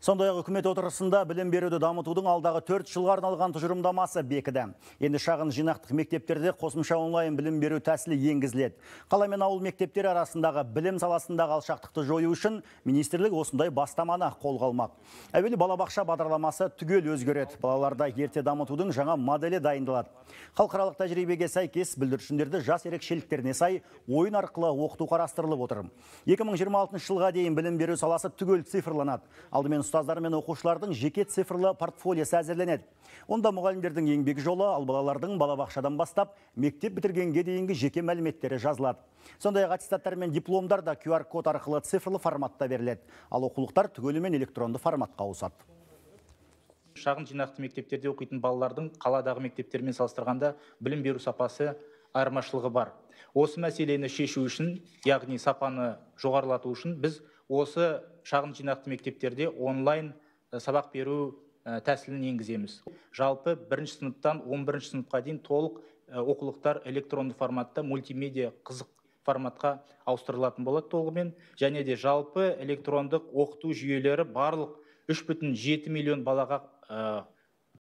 сондай ақ үкімет отырысында білім беруді дамытудың алдағы төрт жылға арналған тұжырымдамасы бекіді енді шағын жинақтық мектептерде қосымша онлайн білім беру тәсілі енгізіледі қала мен ауыл мектептері арасындағы білім саласындағы алшақтықты жою үшін министрлік осындай бастаманы қолға алмақ әуелі балабақша бағдарламасы түгел өзгереді балаларда ерте дамытудың жаңа моделі дайындалады халықаралық тәжірибеге сәйкес бүлдіршіндерді жас ерекшеліктеріне сай ойын арқылы оқыту қарастырылып отыр 2026 жылға дейін білім беру саласы түгел цифрланады алдымен ұстаздар мен оқушылардың жеке цифрлы портфолиясы әзірленеді онда мұғалімдердің еңбек жолы ал балалардың балабақшадан бастап мектеп бітіргенге дейінгі жеке мәліметтері жазылады сондай ақ аттестаттар мен дипломдар да qr код арқылы цифрлы форматта беріледі ал оқулықтар түгелімен электронды форматқа ауысады шағын жинақты мектептерде оқитын балалардың қаладағы мектептермен салыстырғанда білім беру сапасы айырмашылығы бар осы мәселені шешу үшін яғни сапаны жоғарылату үшін біз осы шағын жинақты мектептерде онлайн э, сабақ беру э, тәсілін енгіземіз жалпы бірінші сыныптан 11 сыныпқа дейін толық э, оқулықтар электронды форматта мультимедиа қызық форматқа ауыстырылатын болады толығымен және де жалпы электрондық оқыту жүйелері барлық үш бүтін жеті миллион балаға